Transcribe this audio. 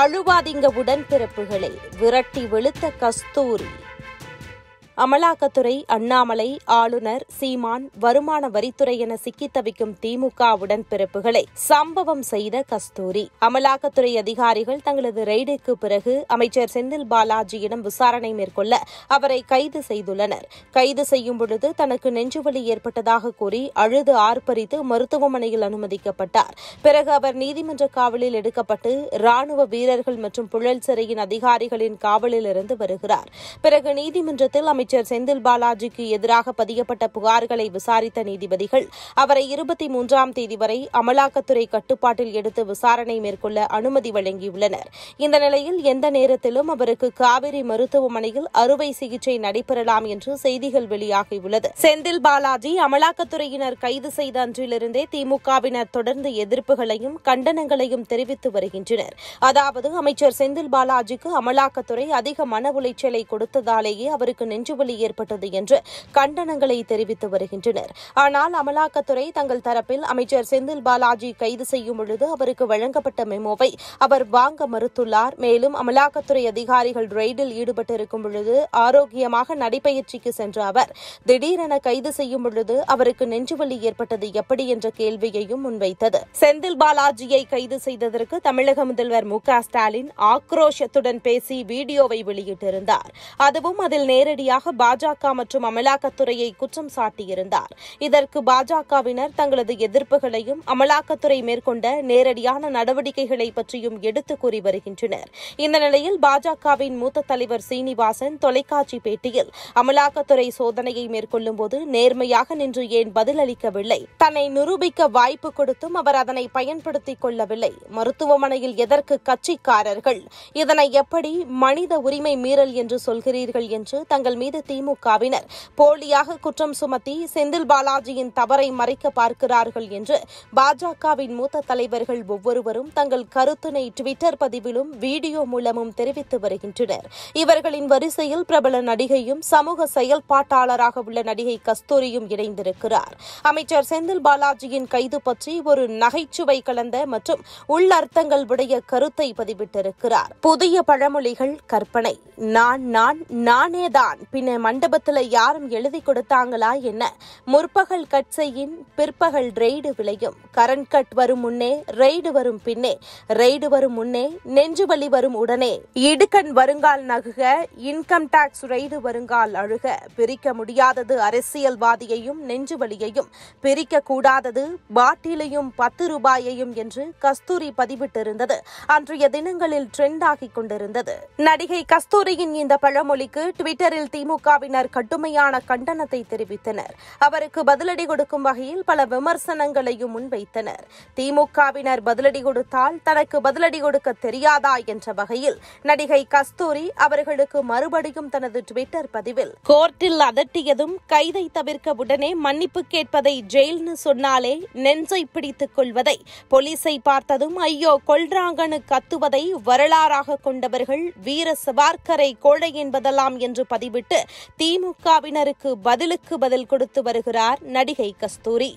அழுவாதிங்க உடன்பிறப்புகளை விரட்டி வெளுத்த கஸ்தூரி அமலாக்கத்துறை அண்ணாமலை ஆளுநர் சீமான் வருமான வரித்துறை என சிக்கித் தவிக்கும் திமுக உடன்பிறப்புகளை சம்பவம் செய்த கஸ்தூரி அமலாக்கத்துறை அதிகாரிகள் தங்களது ரெய்டுக்கு பிறகு அமைச்சர் செந்தில் பாலாஜியிடம் விசாரணை மேற்கொள்ள அவரை கைது செய்துள்ளனர் கைது செய்யும் பொழுது தனக்கு நெஞ்சுவலி ஏற்பட்டதாக கூறி அழுது ஆர்ப்பரித்து மருத்துவமனையில் அனுமதிக்கப்பட்டார் பிறகு அவர் நீதிமன்ற காவலில் எடுக்கப்பட்டு ராணுவ வீரர்கள் மற்றும் புழல் சிறையின் அதிகாரிகளின் காவலில் இருந்து வருகிறார் பிறகு நீதிமன்றத்தில் அமைச்சர் அமைச்சர் செந்தில் பாலாஜிக்கு எதிராக பதியப்பட்ட புகார்களை விசாரித்த நீதிபதிகள் அவரை இருபத்தி மூன்றாம் தேதி வரை அமலாக்கத்துறை கட்டுப்பாட்டில் எடுத்து விசாரணை மேற்கொள்ள அனுமதி வழங்கியுள்ளனர் இந்த நிலையில் எந்த நேரத்திலும் அவருக்கு காவிரி மருத்துவமனையில் அறுவை சிகிச்சை நடைபெறலாம் என்று செய்திகள் வெளியாகியுள்ளது செந்தில் பாலாஜி அமலாக்கத்துறையினர் கைது செய்த அன்றிலிருந்தே திமுகவினர் தொடர்ந்து எதிர்ப்புகளையும் கண்டனங்களையும் தெரிவித்து வருகின்றனர் அதாவது அமைச்சர் செந்தில் பாலாஜிக்கு அமலாக்கத்துறை அதிக மன உளைச்சலை கொடுத்ததாலேயே அவருக்கு நெஞ்சு நெஞ்சுவலி ஏற்பட்டது என்று கண்டனங்களை தெரிவித்து வருகின்றனர் ஆனால் அமலாக்கத்துறை தங்கள் தரப்பில் அமைச்சர் செந்தில் பாலாஜி கைது செய்யும் பொழுது அவருக்கு வழங்கப்பட்ட மெமோவை அவர் வாங்க மறுத்துள்ளார் மேலும் அமலாக்கத்துறை அதிகாரிகள் ரெய்டில் ஈடுபட்டிருக்கும் பொழுது ஆரோக்கியமாக நடைபயிற்சிக்கு சென்ற அவர் திடீரென கைது செய்யும் பொழுது அவருக்கு நெஞ்சுவலி ஏற்பட்டது எப்படி என்ற கேள்வியையும் முன்வைத்தது செந்தில் பாலாஜியை கைது செய்ததற்கு தமிழக முதல்வர் மு ஸ்டாலின் ஆக்ரோஷத்துடன் பேசி வீடியோவை வெளியிட்டிருந்தார் அதுவும் அதில் நேரடியாக இருப்பதாக பாஜக மற்றும் அமலாக்கத்துறையை குற்றம் சாட்டியிருந்தார் இதற்கு பாஜகவினர் தங்களது எதிர்ப்புகளையும் அமலாக்கத்துறை மேற்கொண்ட நேரடியான நடவடிக்கைகளை பற்றியும் எடுத்து கூறி வருகின்றனர் இந்த நிலையில் பாஜகவின் மூத்த தலைவர் சீனிவாசன் தொலைக்காட்சி பேட்டியில் அமலாக்கத்துறை சோதனையை மேற்கொள்ளும்போது நேர்மையாக நின்று ஏன் பதிலளிக்கவில்லை தன்னை நிரூபிக்க வாய்ப்பு கொடுத்தும் அவர் அதனை பயன்படுத்திக் கொள்ளவில்லை மருத்துவமனையில் எதற்கு கட்சிக்காரர்கள் இதனை எப்படி மனித உரிமை மீறல் என்று சொல்கிறீர்கள் என்று தங்கள் மீது மீது திமுகவினர் போலியாக குற்றம் சுமத்தி செந்தில் பாலாஜியின் தவறை மறைக்க பார்க்கிறார்கள் என்று பாஜகவின் மூத்த தலைவர்கள் ஒவ்வொருவரும் தங்கள் கருத்தினை டுவிட்டர் பதிவிலும் வீடியோ மூலமும் தெரிவித்து வருகின்றனர் இவர்களின் வரிசையில் பிரபல நடிகையும் சமூக செயல்பாட்டாளராக உள்ள நடிகை கஸ்தூரியும் இணைந்திருக்கிறார் அமைச்சர் செந்தில் பாலாஜியின் கைது பற்றி ஒரு நகைச்சுவை கலந்த மற்றும் உள்ளர்த்தங்கள் உடைய கருத்தை பதிவிட்டிருக்கிறார் புதிய பழமொழிகள் கற்பனை நான் நான் நானேதான் அப்படின்னு மண்டபத்தில் யாரும் எழுதி கொடுத்தாங்களா என்ன முற்பகல் கட் செய்யின் பிற்பகல் ரெய்டு விளையும் கரண்ட் கட் வரும் முன்னே ரெய்டு வரும் பின்னே ரெய்டு வரும் முன்னே நெஞ்சு வலி வரும் உடனே இடுக்கண் வருங்கால் நகுக இன்கம் டாக்ஸ் ரெய்டு வருங்கால் அழுக பிரிக்க முடியாதது அரசியல்வாதியையும் நெஞ்சு வலியையும் பிரிக்க கூடாதது பாட்டிலையும் பத்து ரூபாயையும் என்று கஸ்தூரி பதிவிட்டிருந்தது அன்றைய தினங்களில் ட்ரெண்ட் ஆகிக் கொண்டிருந்தது நடிகை கஸ்தூரியின் இந்த பழமொழிக்கு ட்விட்டரில் திமுக திமுகவினர் கடுமையான கண்டனத்தை தெரிவித்தனர் அவருக்கு பதிலடி கொடுக்கும் வகையில் பல விமர்சனங்களையும் முன்வைத்தனர் திமுகவினர் பதிலடி கொடுத்தால் தனக்கு பதிலடி கொடுக்க தெரியாதா என்ற வகையில் நடிகை கஸ்தூரி அவர்களுக்கு மறுபடியும் தனது ட்விட்டர் பதிவில் கோர்ட்டில் அதட்டியதும் கைதை தவிர்க்க உடனே மன்னிப்பு கேட்பதை ஜெயில்னு சொன்னாலே நெஞ்சை பிடித்துக் கொள்வதை போலீசை பார்த்ததும் ஐயோ கொல்றாங்கன்னு கத்துவதை வரலாறாக கொண்டவர்கள் வீர சவார்கரை கோழை என்பதெல்லாம் என்று பதிவிட்டு திமுகவினருக்கு பதிலுக்கு பதில் கொடுத்து வருகிறார் நடிகை கஸ்தூரி